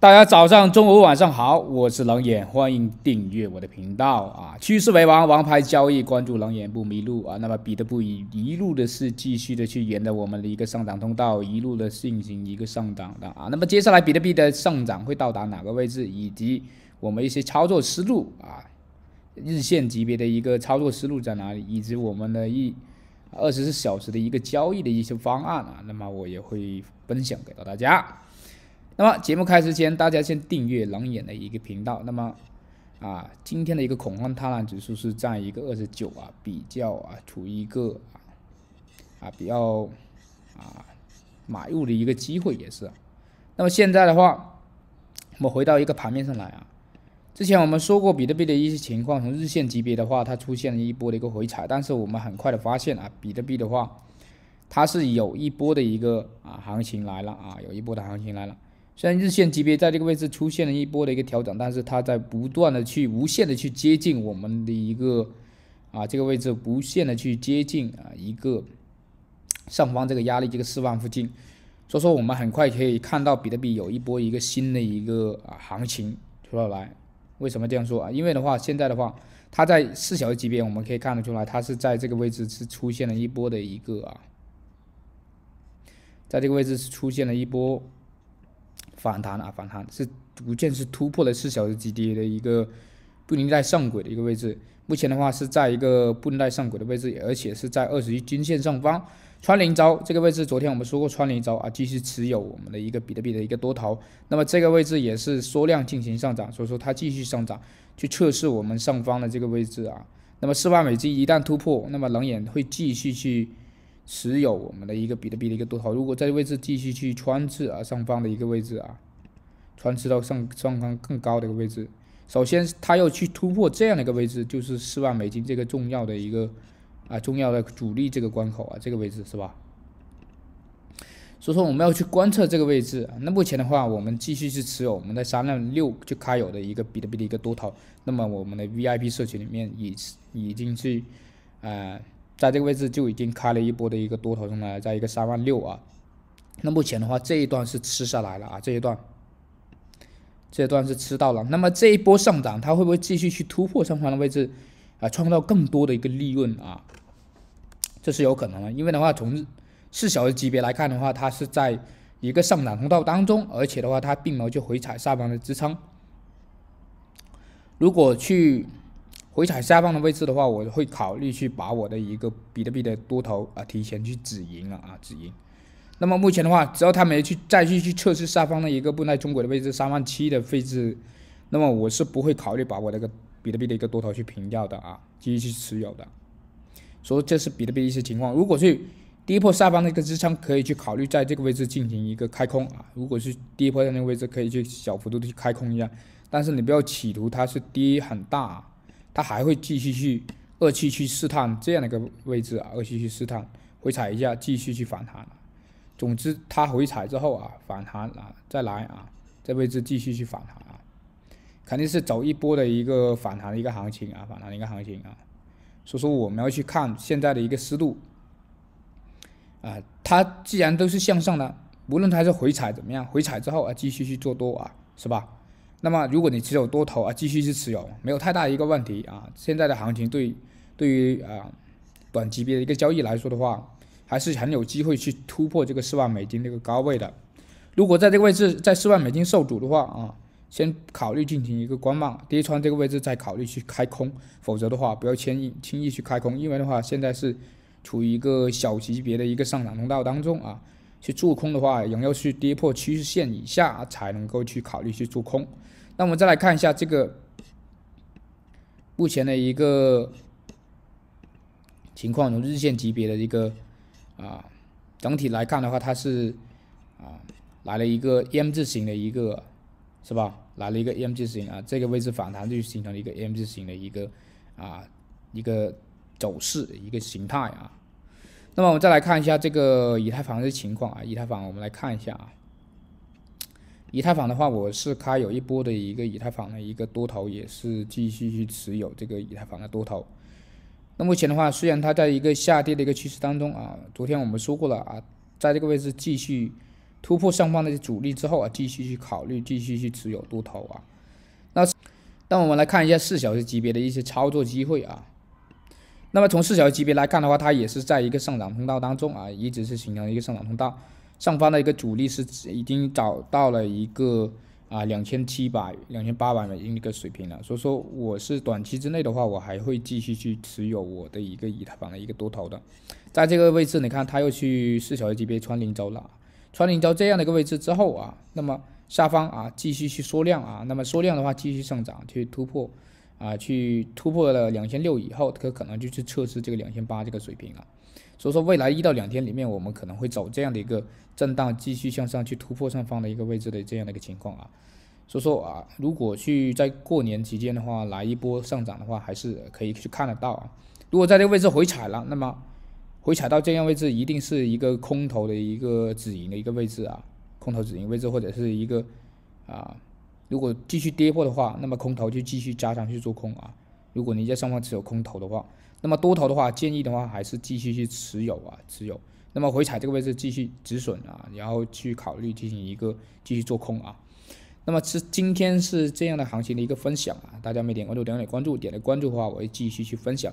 大家早上、中午、晚上好，我是冷眼，欢迎订阅我的频道啊！趋势为王，王牌交易，关注冷眼不迷路啊！那么比特币一一路的是继续的去沿着我们的一个上涨通道一路的进行一个上涨的啊！那么接下来比特币的上涨会到达哪个位置，以及我们一些操作思路啊，日线级别的一个操作思路在哪里，以及我们的一二十四小时的一个交易的一些方案啊，那么我也会分享给到大家。那么节目开始前，大家先订阅冷眼的一个频道。那么，啊，今天的一个恐慌贪婪指数是在一个二十九啊，比较啊，处于一个啊比较啊买入的一个机会也是。那么现在的话，我们回到一个盘面上来啊。之前我们说过比特币的一些情况，从日线级别的话，它出现了一波的一个回踩，但是我们很快的发现啊，比特币的话，它是有一波的一个啊行情来了啊，有一波的行情来了。虽然日线级别在这个位置出现了一波的一个调整，但是它在不断的去无限的去接近我们的一个啊这个位置，无限的去接近啊一个上方这个压力这个四万附近，所以说我们很快可以看到比特币有一波一个新的一个啊行情出来。来，为什么这样说啊？因为的话，现在的话，它在四小时级别我们可以看得出来，它是在这个位置是出现了一波的一个啊，在这个位置是出现了一波。反弹啊，反弹是逐渐是突破了四小时级别的一个布林带上轨的一个位置。目前的话是在一个布林带上轨的位置，而且是在二十一均线上方，穿零轴这个位置。昨天我们说过穿零轴啊，继续持有我们的一个比特币的一个多头。那么这个位置也是缩量进行上涨，所以说它继续上涨去测试我们上方的这个位置啊。那么四万美金一旦突破，那么冷眼会继续去。持有我们的一个比特币的一个多头，如果在位置继续去穿刺啊，上方的一个位置啊，穿刺到上上方更高的一个位置，首先它要去突破这样的一个位置，就是四万美金这个重要的一个啊重要的主力这个关口啊，这个位置是吧？所以说我们要去观测这个位置。那目前的话，我们继续去持有我们的三万六就开有的一个比特币的一个多头，那么我们的 VIP 社群里面已已经去啊。在这个位置就已经开了一波的一个多头上来，在一个三万六啊，那目前的话这一段是吃下来了啊，这一段，这一段是吃到了。那么这一波上涨，它会不会继续去突破上方的位置啊，创造更多的一个利润啊？这是有可能的，因为的话从四小时级别来看的话，它是在一个上涨通道当中，而且的话它并没有去回踩下方的支撑，如果去。回踩下方的位置的话，我会考虑去把我的一个比特币的多头啊提前去止盈了啊止盈。那么目前的话，只要他没去再去去测试下方的一个布奈中国的位置三万七的位置，那么我是不会考虑把我那个比特币的一个多头去平掉的啊继续去持有的。所以这是比特币一些情况。如果去跌破下方的一个支撑，可以去考虑在这个位置进行一个开空啊。如果是跌破的那个位置，可以去小幅度的去开空一下，但是你不要企图它是跌很大。它还会继续去二次去试探这样的一个位置啊，二次去试探回踩一下，继续去反弹。总之，它回踩之后啊，反弹啊，再来啊，这位置继续去反弹啊，肯定是走一波的一个反弹的一个行情啊，反弹的一个行情啊。所以说，我们要去看现在的一个思路啊，它既然都是向上的，无论它是回踩怎么样，回踩之后啊，继续去做多啊，是吧？那么，如果你持有多头啊，继续去持有，没有太大一个问题啊。现在的行情对对于啊短级别的一个交易来说的话，还是很有机会去突破这个四万美金这个高位的。如果在这个位置在四万美金受阻的话啊，先考虑进行一个观望，跌穿这个位置再考虑去开空，否则的话不要轻易轻易去开空，因为的话现在是处于一个小级别的一个上涨通道当中啊。去做空的话，仍要去跌破趋势线以下才能够去考虑去做空。那我们再来看一下这个目前的一个情况，从日线级别的一个啊整体来看的话，它是啊来了一个 M 字形的一个是吧？来了一个 M 字形啊，这个位置反弹就形成了一个 M 字形的一个啊一个走势一个形态啊。那么我们再来看一下这个以太坊的情况啊，以太坊我们来看一下啊。以太坊的话，我是开有一波的一个以太坊的一个多头，也是继续去持有这个以太坊的多头。那目前的话，虽然它在一个下跌的一个趋势当中啊，昨天我们说过了啊，在这个位置继续突破上方的阻力之后啊，继续去考虑继续去持有多头啊。那那我们来看一下四小时级别的一些操作机会啊。那么从四小时级别来看的话，它也是在一个上涨通道当中啊，一直是形成一个上涨通道，上方的一个阻力是已经找到了一个啊两千七百、两千八百美金一个水平了。所以说，我是短期之内的话，我还会继续去持有我的一个以太坊的一个多头的。在这个位置，你看它又去四小时级别穿零轴了，穿零轴这样的一个位置之后啊，那么下方啊继续去缩量啊，那么缩量的话继续上涨去突破。啊，去突破了两千六以后，它可能就去测试这个两千八这个水平了。所以说，未来一到两天里面，我们可能会走这样的一个震荡，继续向上去突破上方的一个位置的这样的一个情况啊。所以说啊，如果去在过年期间的话，来一波上涨的话，还是可以去看得到啊。如果在这个位置回踩了，那么回踩到这样位置，一定是一个空头的一个止盈的一个位置啊，空头止盈位置或者是一个啊。如果继续跌破的话，那么空头就继续加仓去做空啊。如果你在上方持有空头的话，那么多头的话，建议的话还是继续去持有啊，持有。那么回踩这个位置继续止损啊，然后去考虑进行一个继续做空啊。那么是今天是这样的行情的一个分享啊，大家没点关注，点点关注，点点关注的话，我会继续去分享。